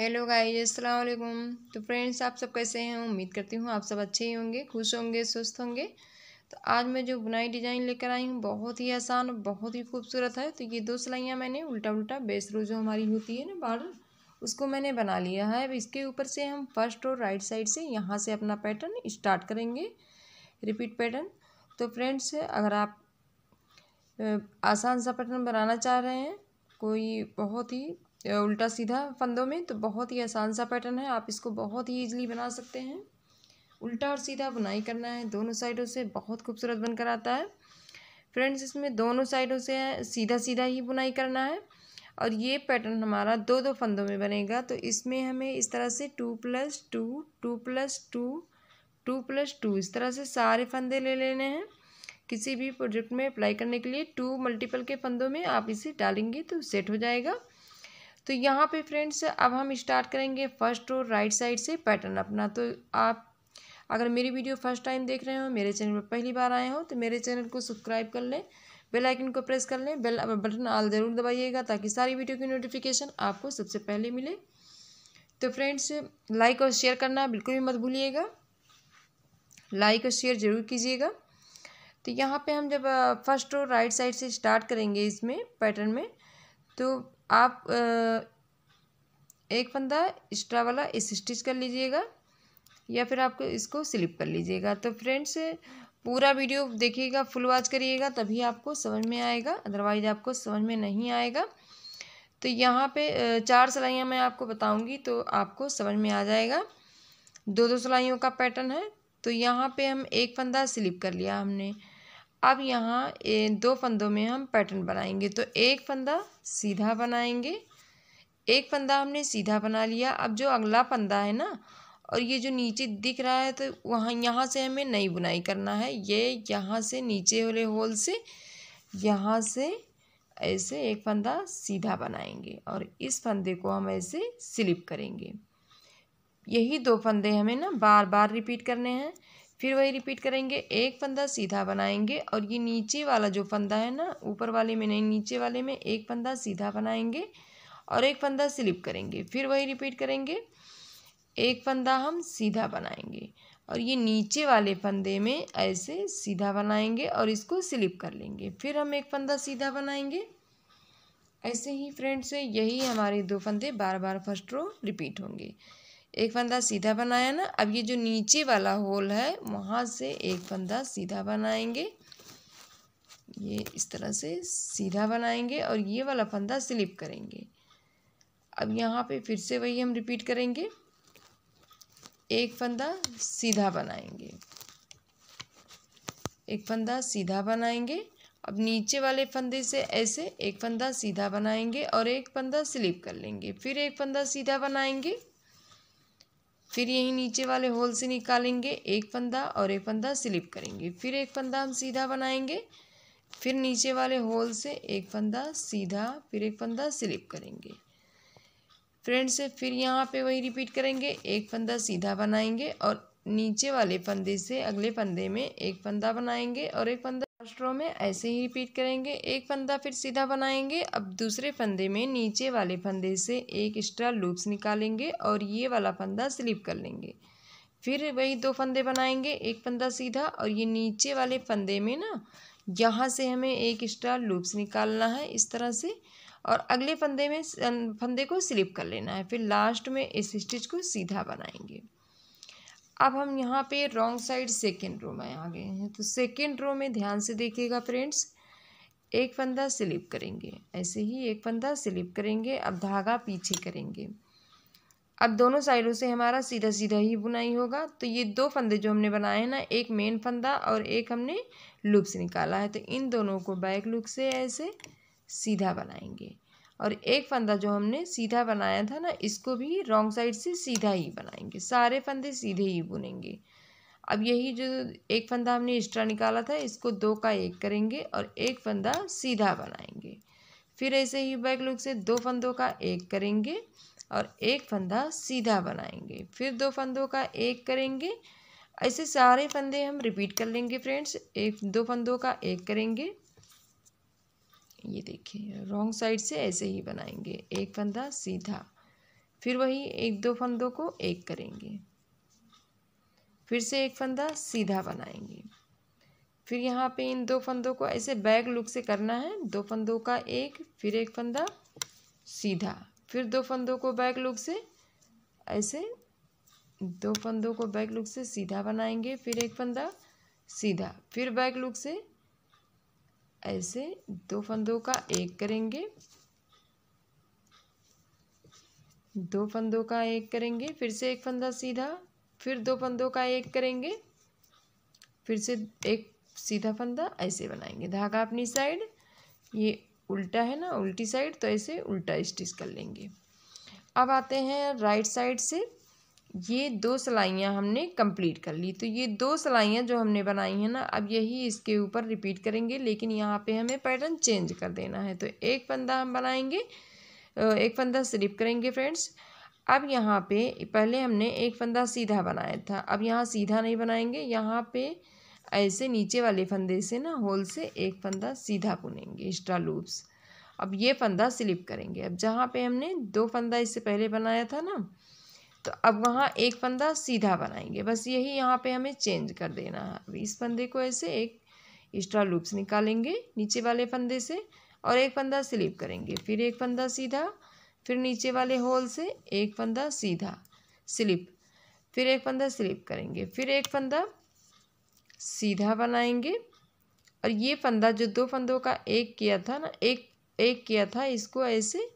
hello guys असलकुम तो friends आप सब कैसे हैं उम्मीद करती हूँ आप सब अच्छे ही होंगे खुश होंगे स्वस्थ होंगे तो आज मैं जो बुनाई डिज़ाइन लेकर आई हूँ बहुत ही आसान और बहुत ही खूबसूरत है तो ये दो सिलाइयाँ मैंने उल्टा उल्टा बेसरो जो हमारी होती है ना बार्डर उसको मैंने बना लिया है अब इसके ऊपर से हम फर्स्ट और राइट साइड से यहाँ से अपना पैटर्न स्टार्ट करेंगे रिपीट पैटर्न तो फ्रेंड्स अगर आप आसान सा पैटर्न बनाना चाह रहे हैं कोई बहुत ही उल्टा सीधा फंदों में तो बहुत ही आसान सा पैटर्न है आप इसको बहुत ही ईजिली बना सकते हैं उल्टा और सीधा बुनाई करना है दोनों साइडों से बहुत खूबसूरत बनकर आता है फ्रेंड्स इसमें दोनों साइडों से सीधा सीधा ही बुनाई करना है और ये पैटर्न हमारा दो दो फंदों में बनेगा तो इसमें हमें इस तरह से two plus two two plus two two plus two इस तरह से सारे फंदे ले लेने हैं किसी भी प्रोजेक्ट में अप्लाई करने के लिए टू मल्टीपल के फंदों में आप इसे डालेंगे तो सेट हो जाएगा तो यहाँ पे फ्रेंड्स अब हम स्टार्ट करेंगे फर्स्ट और राइट साइड से पैटर्न अपना तो आप अगर मेरी वीडियो फर्स्ट टाइम देख रहे हो मेरे चैनल पर पहली बार आए हो तो मेरे चैनल को सब्सक्राइब कर लें बेल आइकन को प्रेस कर लें बेल बटन आल ज़रूर दबाइएगा ताकि सारी वीडियो की नोटिफिकेशन आपको सबसे पहले मिले तो फ्रेंड्स लाइक और शेयर करना बिल्कुल भी मत भूलिएगा लाइक और शेयर ज़रूर कीजिएगा तो यहाँ पे हम जब फर्स्ट और राइट साइड से स्टार्ट करेंगे इसमें पैटर्न में तो आप एक फंदा एक्स्ट्रा वाला इस स्टिच कर लीजिएगा या फिर आपको इसको स्लिप कर लीजिएगा तो फ्रेंड्स पूरा वीडियो देखिएगा फुल वॉच करिएगा तभी आपको समझ में आएगा अदरवाइज आपको समझ में नहीं आएगा तो यहाँ पे चार सिलाइयाँ मैं आपको बताऊँगी तो आपको समझ में आ जाएगा दो दो सिलाइयों का पैटर्न है तो यहाँ पे हम एक फंदा स्लिप कर लिया हमने अब यहाँ दो फंदों में हम पैटर्न बनाएंगे तो एक फंदा सीधा बनाएंगे एक फंदा हमने सीधा बना लिया अब जो अगला फंदा है ना और ये जो नीचे दिख रहा है तो वहाँ यहाँ से हमें नई बुनाई करना है ये यहाँ से नीचे वाले होल से यहाँ से ऐसे एक फंदा सीधा बनाएंगे और इस फंदे को हम ऐसे स्लिप करेंगे यही दो फंदे हमें ना बार बार रिपीट करने हैं फिर वही रिपीट करेंगे एक फंदा सीधा बनाएंगे और ये नीचे वाला जो फंदा है ना ऊपर वाले में नहीं नीचे वाले में एक फंदा सीधा बनाएंगे और एक फंदा स्लिप करेंगे फिर वही रिपीट करेंगे एक फंदा हम सीधा बनाएंगे और ये नीचे वाले फंदे में ऐसे सीधा बनाएंगे और इसको स्लिप कर लेंगे फिर हम एक फंदा सीधा बनाएंगे ऐसे ही फ्रेंड्स यही हमारे दो फंदे बार बार फर्स्ट रो रिपीट होंगे एक फंदा सीधा बनाया ना अब ये जो नीचे वाला होल है वहाँ से एक फंदा सीधा बनाएंगे ये इस तरह से सीधा बनाएंगे और ये वाला फंदा स्लिप करेंगे अब यहाँ पे फिर से वही हम रिपीट करेंगे एक फंदा सीधा बनाएंगे एक फंदा सीधा बनाएंगे अब नीचे वाले फंदे से ऐसे एक फंदा सीधा बनाएंगे और एक फंदा स्लिप कर लेंगे फिर एक फंदा सीधा बनाएंगे फिर यही नीचे वाले होल से निकालेंगे एक फंदा और एक फंदा स्लिप करेंगे फिर एक फंदा हम सीधा बनाएंगे फिर नीचे वाले होल से एक फंदा सीधा फिर एक फंदा स्लिप करेंगे फ्रेंड्स फिर यहाँ पे वही रिपीट करेंगे एक फंदा सीधा बनाएंगे और नीचे वाले फंदे से अगले फंदे में एक फंदा बनाएंगे और एक फंदा रो में ऐसे ही रिपीट करेंगे एक फंदा फिर सीधा बनाएंगे अब दूसरे फंदे में नीचे वाले फंदे से एक एक्स्ट्रा लूप्स निकालेंगे और ये वाला फंदा स्लिप कर लेंगे फिर वही दो फंदे बनाएंगे एक फंदा सीधा और ये नीचे वाले फंदे में ना यहाँ से हमें एक एक्स्ट्रा लूप्स निकालना है इस तरह से और अगले फंदे में फंदे को स्लिप कर लेना है फिर लास्ट में इस स्टिच को सीधा बनाएंगे अब हम यहाँ पे रॉन्ग साइड सेकेंड रो में आ गए हैं तो सेकेंड रो में ध्यान से देखिएगा फ्रेंड्स एक फंदा स्लिप करेंगे ऐसे ही एक फंदा स्लिप करेंगे अब धागा पीछे करेंगे अब दोनों साइडों से हमारा सीधा सीधा ही बुनाई होगा तो ये दो फंदे जो हमने बनाए हैं ना एक मेन फंदा और एक हमने लूप से निकाला है तो इन दोनों को बैक लुक से ऐसे सीधा बनाएंगे और एक फंदा जो हमने सीधा बनाया था ना इसको भी रॉन्ग साइड से सीधा ही बनाएंगे सारे फंदे सीधे ही बुनेंगे अब यही जो एक फंदा हमने एक्स्ट्रा निकाला था इसको दो का एक करेंगे और एक फंदा सीधा बनाएंगे फिर ऐसे ही बैक लुक से दो फंदों का एक करेंगे और एक फंदा सीधा बनाएंगे फिर दो फंदों का एक करेंगे ऐसे सारे फंदे हम रिपीट कर लेंगे फ्रेंड्स एक दो फंदों का एक करेंगे ये देखिए रॉन्ग साइड से ऐसे ही बनाएंगे एक फंदा सीधा फिर वही एक दो फंदों को एक करेंगे फिर से एक फंदा सीधा बनाएंगे फिर यहाँ पे इन दो फंदों को ऐसे बैग लुक से करना है दो फंदों का एक फिर एक फंदा सीधा फिर दो फंदों को बैग लुक से ऐसे दो फंदों को बैग लुक से सीधा बनाएंगे फिर एक फंदा सीधा फिर बैग लुक से ऐसे दो फंदों का एक करेंगे दो फंदों का एक करेंगे फिर से एक फंदा सीधा फिर दो फंदों का एक करेंगे फिर से एक सीधा फंदा ऐसे बनाएंगे धागा अपनी साइड ये उल्टा है ना उल्टी साइड तो ऐसे उल्टा स्टिच कर लेंगे अब आते हैं राइट साइड से ये दो सिलाइयाँ हमने कंप्लीट कर ली तो ये दो सिलाइयाँ जो हमने बनाई हैं ना अब यही इसके ऊपर रिपीट करेंगे लेकिन यहाँ पे हमें पैटर्न चेंज कर देना है तो एक फंदा हम बनाएंगे एक फंदा स्लिप करेंगे फ्रेंड्स अब यहाँ पे पहले हमने एक फंदा सीधा बनाया था अब यहाँ सीधा नहीं बनाएंगे यहाँ पे ऐसे नीचे वाले फंदे से ना होल से एक फंदा सीधा बुनेंगे एक्स्ट्रा लूप्स अब ये फंदा स्लिप करेंगे अब जहाँ पे हमने दो फंदा इससे पहले बनाया था ना तो अब वहाँ एक फंदा सीधा बनाएंगे बस यही यहाँ पे हमें चेंज कर देना है अभी इस फंदे को ऐसे एक एक्स्ट्रा लूप्स निकालेंगे नीचे वाले फंदे से और एक फंदा स्लिप करेंगे फिर एक फंदा सीधा फिर नीचे वाले होल से एक फंदा सीधा स्लिप फिर एक फंदा स्लिप करेंगे फिर एक फंदा सीधा बनाएंगे और ये फंदा जो दो फंदों का एक किया था ना एक एक किया था इसको ऐसे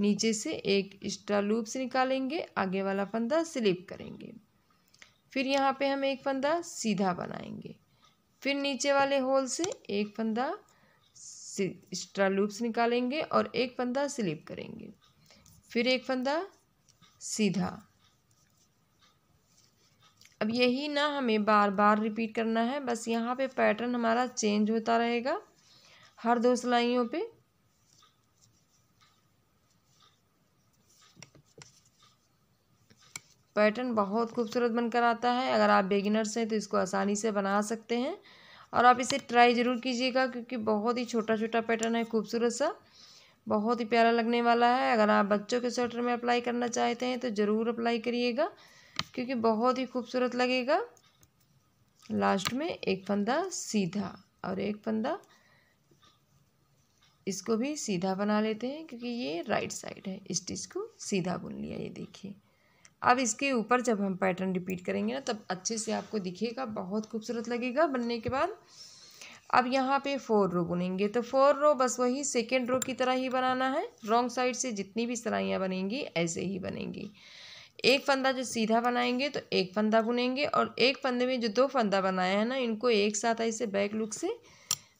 नीचे से एक एक्स्ट्रा लूप से निकालेंगे आगे वाला फंदा स्लिप करेंगे फिर यहाँ पे हम एक फंदा सीधा बनाएंगे फिर नीचे वाले होल से एक फंदा एक्स्ट्रा लूप्स निकालेंगे और एक फंदा स्लिप करेंगे फिर एक फंदा सीधा अब यही ना हमें बार बार रिपीट करना है बस यहाँ पे पैटर्न हमारा चेंज होता रहेगा हर दो सिलाइयों पे पैटर्न बहुत खूबसूरत बनकर आता है अगर आप बेगिनर्स हैं तो इसको आसानी से बना सकते हैं और आप इसे ट्राई ज़रूर कीजिएगा क्योंकि बहुत ही छोटा छोटा पैटर्न है खूबसूरत सा बहुत ही प्यारा लगने वाला है अगर आप बच्चों के स्वेटर में अप्लाई करना चाहते हैं तो ज़रूर अप्लाई करिएगा क्योंकि बहुत ही खूबसूरत लगेगा लास्ट में एक फंदा सीधा और एक फंदा इसको भी सीधा बना लेते हैं क्योंकि ये राइट साइड है स्टिच को सीधा बुन लिया ये देखिए अब इसके ऊपर जब हम पैटर्न रिपीट करेंगे ना तब अच्छे से आपको दिखेगा बहुत खूबसूरत लगेगा बनने के बाद अब यहाँ पे फोर रो बुनेंगे तो फोर रो बस वही सेकेंड रो की तरह ही बनाना है रॉन्ग साइड से जितनी भी सिलाइयाँ बनेंगी ऐसे ही बनेंगी एक फंदा जो सीधा बनाएंगे तो एक फंदा बुनेंगे और एक फंदे में जो दो फंदा बनाया है ना इनको एक साथ ऐसे बैक लुक से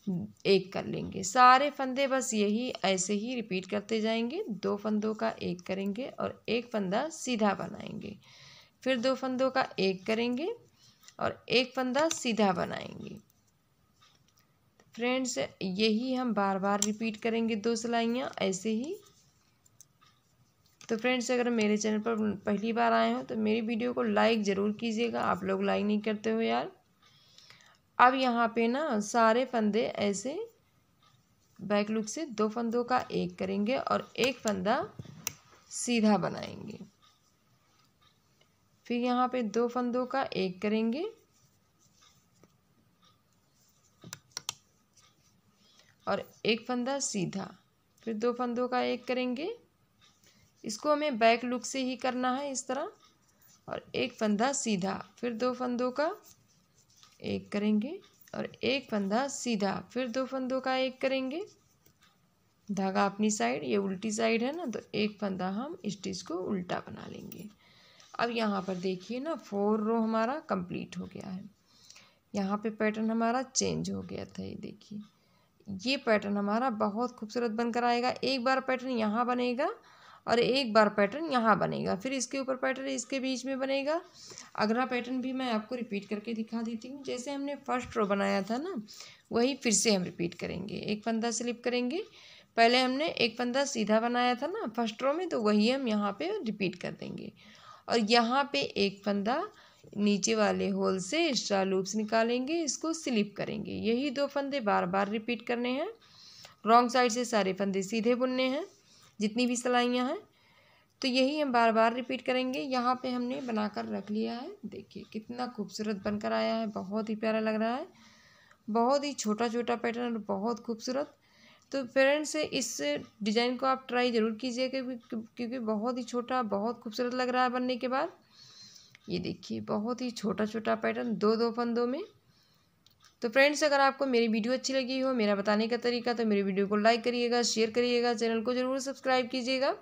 एक कर लेंगे सारे फंदे बस यही ऐसे ही रिपीट करते जाएंगे दो फंदों का एक करेंगे और एक फंदा सीधा बनाएंगे फिर दो फंदों का एक करेंगे और एक फंदा सीधा बनाएंगे फ्रेंड्स यही हम बार बार रिपीट करेंगे दो सिलाइयाँ ऐसे ही तो फ्रेंड्स अगर मेरे चैनल पर पहली बार आए हो तो मेरी वीडियो को लाइक ज़रूर कीजिएगा आप लोग लाइक नहीं करते हो यार अब यहाँ पे ना सारे फंदे ऐसे बैक लुक से दो फंदों का एक करेंगे और एक फंदा सीधा बनाएंगे फिर यहाँ पे दो फंदों का एक करेंगे और एक फंदा सीधा फिर दो फंदों का एक करेंगे इसको हमें बैक लुक से ही करना है इस तरह और एक फंदा सीधा फिर दो फंदों का एक करेंगे और एक फंदा सीधा फिर दो फंदों का एक करेंगे धागा अपनी साइड ये उल्टी साइड है ना तो एक फंदा हम स्टिच को उल्टा बना लेंगे अब यहाँ पर देखिए ना फोर रो हमारा कंप्लीट हो गया है यहाँ पे पैटर्न हमारा चेंज हो गया था ये देखिए ये पैटर्न हमारा बहुत खूबसूरत बनकर आएगा एक बार पैटर्न यहाँ बनेगा और एक बार पैटर्न यहाँ बनेगा फिर इसके ऊपर पैटर्न इसके बीच में बनेगा अगला पैटर्न भी मैं आपको रिपीट करके दिखा देती हूँ जैसे हमने फर्स्ट रो बनाया था ना वही फिर से हम रिपीट करेंगे एक फंदा स्लिप करेंगे पहले हमने एक फंदा सीधा बनाया था ना फर्स्ट रो में तो वही हम यहाँ पे रिपीट कर देंगे और यहाँ पे एक फंदा नीचे वाले होल से एक्स्ट्रा लूप्स निकालेंगे इसको स्लिप करेंगे यही दो फंदे बार बार रिपीट करने हैं रॉन्ग साइड से सारे फंदे सीधे बुनने हैं जितनी भी सिलाइयाँ हैं तो यही हम बार बार रिपीट करेंगे यहाँ पे हमने बनाकर रख लिया है देखिए कितना खूबसूरत बनकर आया है बहुत ही प्यारा लग रहा है बहुत ही छोटा छोटा पैटर्न और बहुत खूबसूरत तो फ्रेंड्स इस डिज़ाइन को आप ट्राई ज़रूर कीजिए क्योंकि बहुत ही छोटा बहुत खूबसूरत लग रहा है बनने के बाद ये देखिए बहुत ही छोटा छोटा पैटर्न दो दो फंदों में तो फ्रेंड्स अगर आपको मेरी वीडियो अच्छी लगी हो मेरा बताने का तरीका तो मेरी वीडियो को लाइक करिएगा शेयर करिएगा चैनल को ज़रूर सब्सक्राइब कीजिएगा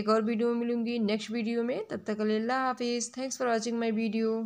एक और वीडियो में मिलूंगी नेक्स्ट वीडियो में तब तक अल्लाह हाफिज़ thanks for watching my video